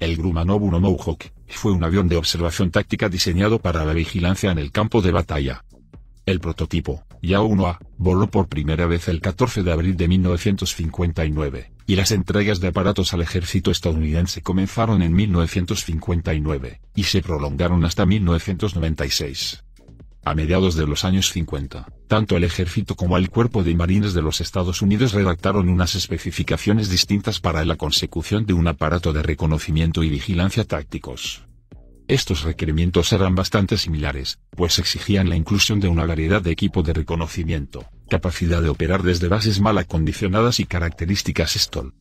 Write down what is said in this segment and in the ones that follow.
El Grummanov 1 Mohawk fue un avión de observación táctica diseñado para la vigilancia en el campo de batalla. El prototipo, YA-1A, voló por primera vez el 14 de abril de 1959, y las entregas de aparatos al ejército estadounidense comenzaron en 1959, y se prolongaron hasta 1996. A mediados de los años 50, tanto el ejército como el cuerpo de marines de los Estados Unidos redactaron unas especificaciones distintas para la consecución de un aparato de reconocimiento y vigilancia tácticos. Estos requerimientos eran bastante similares, pues exigían la inclusión de una variedad de equipo de reconocimiento, capacidad de operar desde bases mal acondicionadas y características STOL,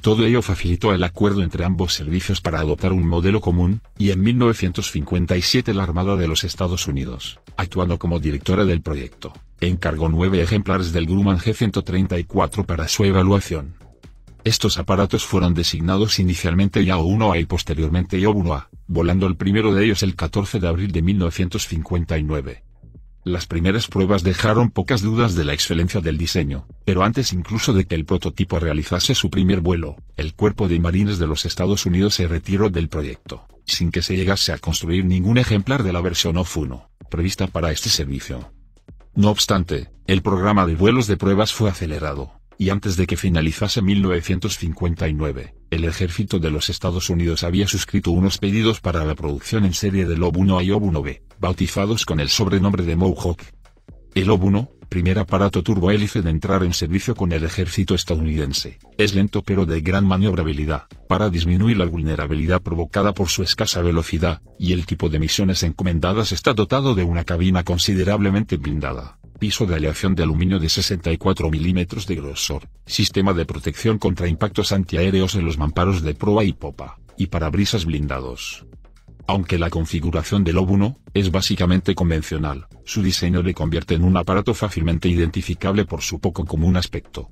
todo ello facilitó el acuerdo entre ambos servicios para adoptar un modelo común, y en 1957 la Armada de los Estados Unidos, actuando como directora del proyecto, encargó nueve ejemplares del Grumman G-134 para su evaluación. Estos aparatos fueron designados inicialmente YAO-1A y posteriormente YAO-1A, volando el primero de ellos el 14 de abril de 1959. Las primeras pruebas dejaron pocas dudas de la excelencia del diseño, pero antes incluso de que el prototipo realizase su primer vuelo, el Cuerpo de Marines de los Estados Unidos se retiró del proyecto, sin que se llegase a construir ningún ejemplar de la versión OF-1, prevista para este servicio. No obstante, el programa de vuelos de pruebas fue acelerado, y antes de que finalizase 1959, el ejército de los Estados Unidos había suscrito unos pedidos para la producción en serie del 1 A y 1 B, bautizados con el sobrenombre de Mohawk. El OV-1, primer aparato turbohélice de entrar en servicio con el ejército estadounidense, es lento pero de gran maniobrabilidad, para disminuir la vulnerabilidad provocada por su escasa velocidad, y el tipo de misiones encomendadas está dotado de una cabina considerablemente blindada piso de aleación de aluminio de 64 milímetros de grosor, sistema de protección contra impactos antiaéreos en los mamparos de proa y popa, y parabrisas blindados. Aunque la configuración del OV-1, es básicamente convencional, su diseño le convierte en un aparato fácilmente identificable por su poco común aspecto.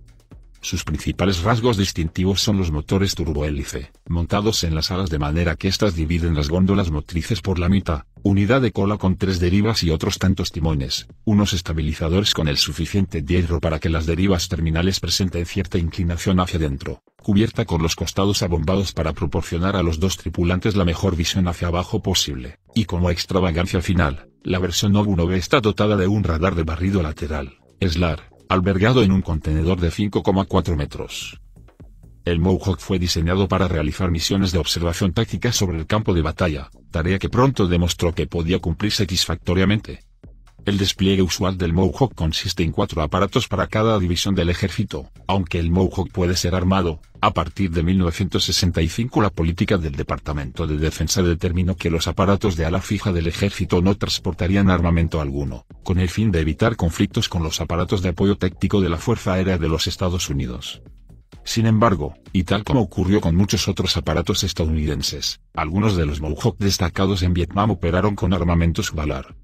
Sus principales rasgos distintivos son los motores turbohélice, montados en las alas de manera que éstas dividen las góndolas motrices por la mitad, unidad de cola con tres derivas y otros tantos timones, unos estabilizadores con el suficiente hierro para que las derivas terminales presenten cierta inclinación hacia adentro, cubierta con los costados abombados para proporcionar a los dos tripulantes la mejor visión hacia abajo posible, y como extravagancia final, la versión 1B está dotada de un radar de barrido lateral, SLAR, albergado en un contenedor de 5,4 metros. El Mohawk fue diseñado para realizar misiones de observación táctica sobre el campo de batalla, tarea que pronto demostró que podía cumplir satisfactoriamente. El despliegue usual del Mohawk consiste en cuatro aparatos para cada división del ejército, aunque el Mohawk puede ser armado. A partir de 1965 la política del Departamento de Defensa determinó que los aparatos de ala fija del ejército no transportarían armamento alguno, con el fin de evitar conflictos con los aparatos de apoyo táctico de la Fuerza Aérea de los Estados Unidos. Sin embargo, y tal como ocurrió con muchos otros aparatos estadounidenses, algunos de los Mohawk destacados en Vietnam operaron con armamento subalar,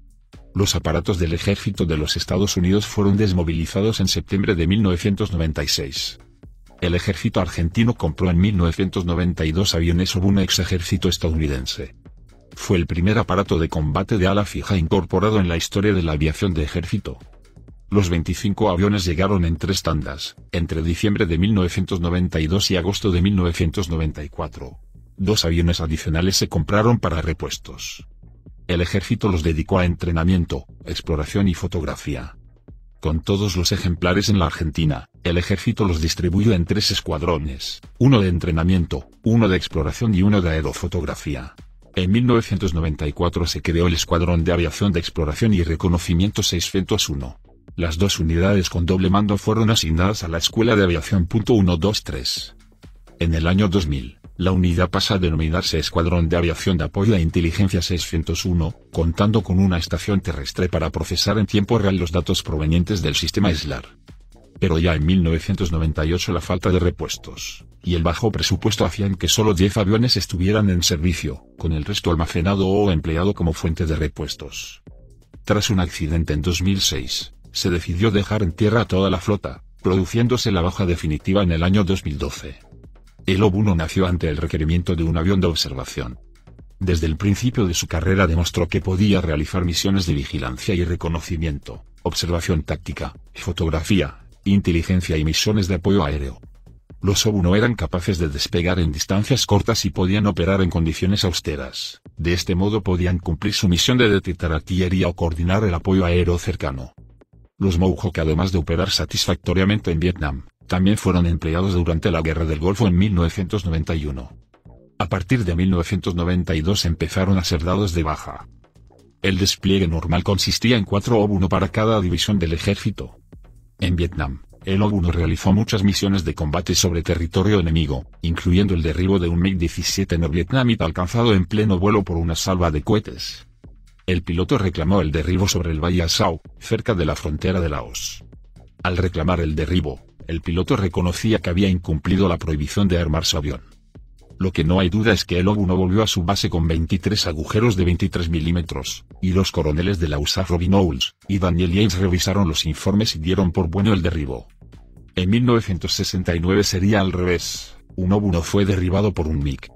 los aparatos del ejército de los Estados Unidos fueron desmovilizados en septiembre de 1996. El ejército argentino compró en 1992 aviones sobre un ex ejército estadounidense. Fue el primer aparato de combate de ala fija incorporado en la historia de la aviación de ejército. Los 25 aviones llegaron en tres tandas, entre diciembre de 1992 y agosto de 1994. Dos aviones adicionales se compraron para repuestos. El ejército los dedicó a entrenamiento, exploración y fotografía. Con todos los ejemplares en la Argentina, el ejército los distribuyó en tres escuadrones, uno de entrenamiento, uno de exploración y uno de aerofotografía. En 1994 se creó el Escuadrón de Aviación de Exploración y Reconocimiento 601. Las dos unidades con doble mando fueron asignadas a la Escuela de Aviación.123. En el año 2000, la unidad pasa a denominarse Escuadrón de Aviación de Apoyo a Inteligencia 601, contando con una estación terrestre para procesar en tiempo real los datos provenientes del sistema SLAR. Pero ya en 1998 la falta de repuestos y el bajo presupuesto hacían que solo 10 aviones estuvieran en servicio, con el resto almacenado o empleado como fuente de repuestos. Tras un accidente en 2006, se decidió dejar en tierra a toda la flota, produciéndose la baja definitiva en el año 2012. El Obuno nació ante el requerimiento de un avión de observación. Desde el principio de su carrera demostró que podía realizar misiones de vigilancia y reconocimiento, observación táctica, fotografía, inteligencia y misiones de apoyo aéreo. Los Obuno eran capaces de despegar en distancias cortas y podían operar en condiciones austeras. De este modo podían cumplir su misión de detectar artillería o coordinar el apoyo aéreo cercano. Los Mohawk además de operar satisfactoriamente en Vietnam, también fueron empleados durante la Guerra del Golfo en 1991. A partir de 1992 empezaron a ser dados de baja. El despliegue normal consistía en cuatro o 1 para cada división del ejército. En Vietnam, el OB-1 realizó muchas misiones de combate sobre territorio enemigo, incluyendo el derribo de un MiG-17 norvietnamita alcanzado en pleno vuelo por una salva de cohetes. El piloto reclamó el derribo sobre el Valle Asau, cerca de la frontera de Laos. Al reclamar el derribo, el piloto reconocía que había incumplido la prohibición de armar su avión. Lo que no hay duda es que el OV-1 volvió a su base con 23 agujeros de 23 milímetros, y los coroneles de la USA Robin Owls y Daniel James revisaron los informes y dieron por bueno el derribo. En 1969 sería al revés, un OV-1 fue derribado por un MiG.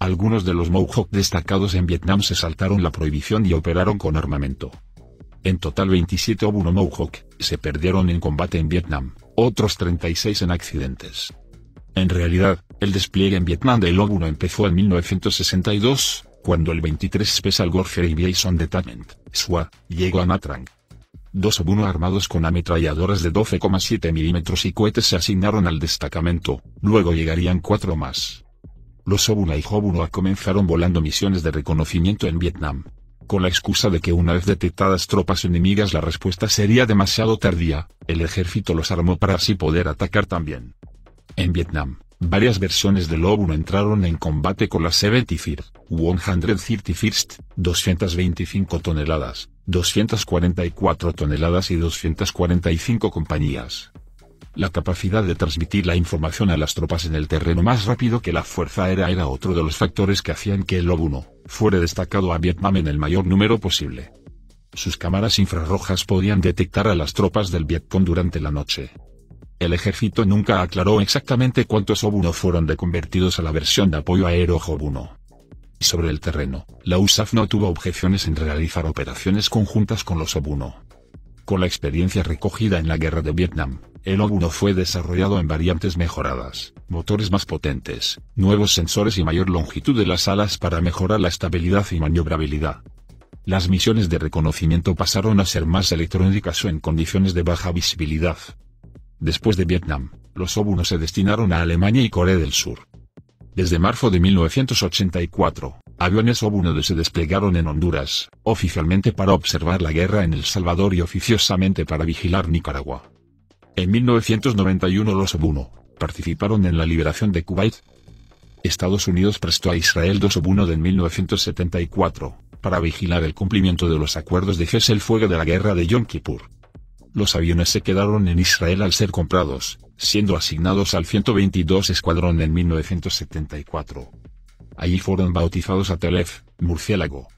Algunos de los Mohawk destacados en Vietnam se saltaron la prohibición y operaron con armamento. En total 27 OV-1 Mohawk se perdieron en combate en Vietnam otros 36 en accidentes. En realidad, el despliegue en Vietnam del obuno empezó en 1962, cuando el 23 Special Warfare Aviation Detachment, SWA, llegó a Matrang. Dos obuno armados con ametralladoras de 12,7 milímetros y cohetes se asignaron al destacamento, luego llegarían cuatro más. Los Obuna y Hobuna comenzaron volando misiones de reconocimiento en Vietnam, con la excusa de que una vez detectadas tropas enemigas la respuesta sería demasiado tardía, el ejército los armó para así poder atacar también. En Vietnam, varias versiones del 1 entraron en combate con la 75, 131st, 225 toneladas, 244 toneladas y 245 compañías. La capacidad de transmitir la información a las tropas en el terreno más rápido que la fuerza aérea era otro de los factores que hacían que el Obuno, fuera destacado a Vietnam en el mayor número posible. Sus cámaras infrarrojas podían detectar a las tropas del Vietcong durante la noche. El ejército nunca aclaró exactamente cuántos Obuno fueron reconvertidos a la versión de apoyo aéreo Obuno. Sobre el terreno, la USAF no tuvo objeciones en realizar operaciones conjuntas con los Obuno. Con la experiencia recogida en la guerra de Vietnam, el óvulo fue desarrollado en variantes mejoradas, motores más potentes, nuevos sensores y mayor longitud de las alas para mejorar la estabilidad y maniobrabilidad. Las misiones de reconocimiento pasaron a ser más electrónicas o en condiciones de baja visibilidad. Después de Vietnam, los óvulos se destinaron a Alemania y Corea del Sur. Desde marzo de 1984, aviones óvulos se desplegaron en Honduras, oficialmente para observar la guerra en El Salvador y oficiosamente para vigilar Nicaragua. En 1991 los Obuno participaron en la liberación de Kuwait. Estados Unidos prestó a Israel dos Obuno de 1974 para vigilar el cumplimiento de los acuerdos de cese el fuego de la guerra de Yom Kippur. Los aviones se quedaron en Israel al ser comprados, siendo asignados al 122 Escuadrón en 1974. Allí fueron bautizados a Telef, Murciélago,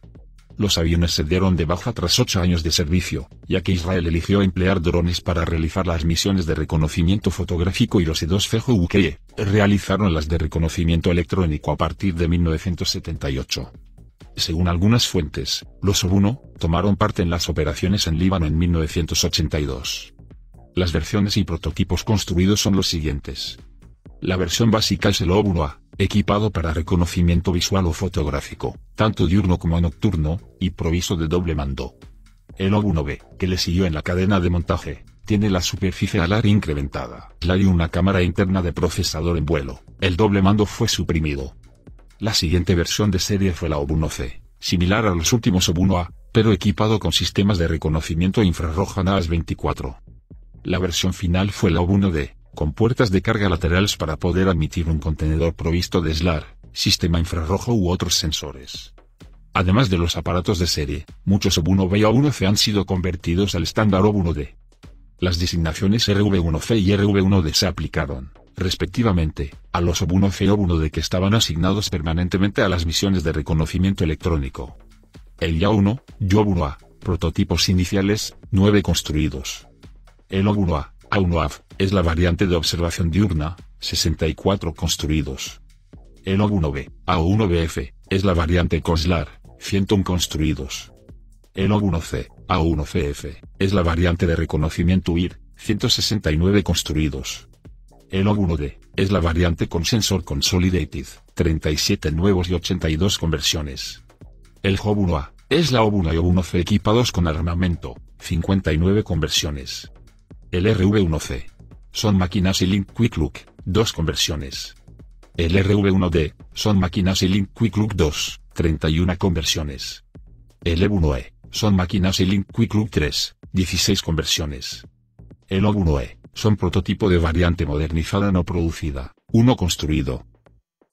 los aviones se dieron de baja tras ocho años de servicio, ya que Israel eligió emplear drones para realizar las misiones de reconocimiento fotográfico y los E-2 Uke realizaron las de reconocimiento electrónico a partir de 1978. Según algunas fuentes, los Obuno, tomaron parte en las operaciones en Líbano en 1982. Las versiones y prototipos construidos son los siguientes. La versión básica es el Obuno A, equipado para reconocimiento visual o fotográfico, tanto diurno como nocturno, y proviso de doble mando. El Ob 1 b que le siguió en la cadena de montaje, tiene la superficie alar incrementada, la y una cámara interna de procesador en vuelo, el doble mando fue suprimido. La siguiente versión de serie fue la Ob 1 c similar a los últimos Ob 1 a pero equipado con sistemas de reconocimiento infrarrojo NAS 24. La versión final fue la Ob 1 d con puertas de carga laterales para poder admitir un contenedor provisto de SLAR, sistema infrarrojo u otros sensores. Además de los aparatos de serie, muchos OB1B y ob 1 c han sido convertidos al estándar OB1D. Las designaciones RV1C y RV1D se aplicaron, respectivamente, a los OB1C y OB1D que estaban asignados permanentemente a las misiones de reconocimiento electrónico. El YA1, YO1A, prototipos iniciales, 9 construidos. El OB1A, a1-AV, es la variante de observación diurna, 64 construidos. El O1B, a 1 bf es la variante COSLAR, 101 construidos. El O1C, a 1 cf es la variante de reconocimiento IR, 169 construidos. El O1D, es la variante con sensor consolidated, 37 nuevos y 82 conversiones. El HOB1A, es la O1 y O1C equipados con armamento, 59 conversiones el RV1C. Son máquinas y Link Quick Look, dos conversiones. El RV1D, son máquinas y Link Quick Look 2, 31 conversiones. El E1E, e. son máquinas y Link Quick Look 3, 16 conversiones. El O1E, son prototipo de variante modernizada no producida, uno construido.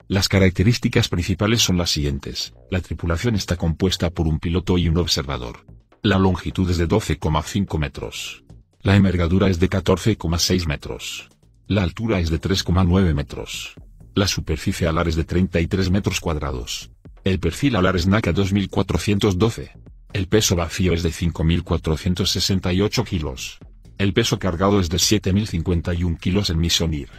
Las características principales son las siguientes, la tripulación está compuesta por un piloto y un observador. La longitud es de 12,5 metros, la envergadura es de 14,6 metros. La altura es de 3,9 metros. La superficie alar es de 33 metros cuadrados. El perfil alar es NACA 2412. El peso vacío es de 5.468 kilos. El peso cargado es de 7.051 kilos en IR.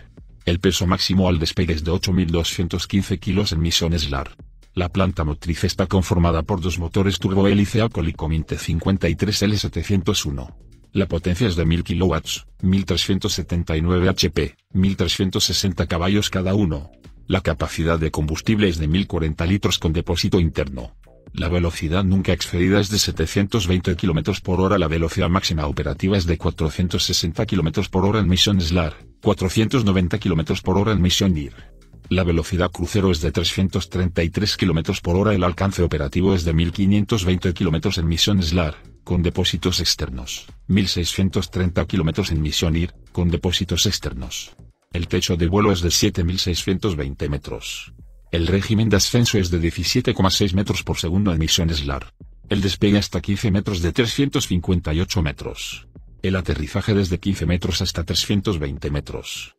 El peso máximo al despegue es de 8.215 kilos en misión SLAR. La planta motriz está conformada por dos motores turbohélice alcohólico mint 53L701. La potencia es de 1000 kW, 1379 HP, 1360 caballos cada uno. La capacidad de combustible es de 1040 litros con depósito interno. La velocidad nunca excedida es de 720 km por hora. La velocidad máxima operativa es de 460 km por hora en misión SLAR, 490 km por hora en misión IR. La velocidad crucero es de 333 km por hora. El alcance operativo es de 1520 km en misión SLAR, con depósitos externos. 1630 km en misión IR, con depósitos externos. El techo de vuelo es de 7620 metros. El régimen de ascenso es de 17,6 metros por segundo en misión SLAR. El despegue hasta 15 metros de 358 metros. El aterrizaje desde 15 metros hasta 320 metros.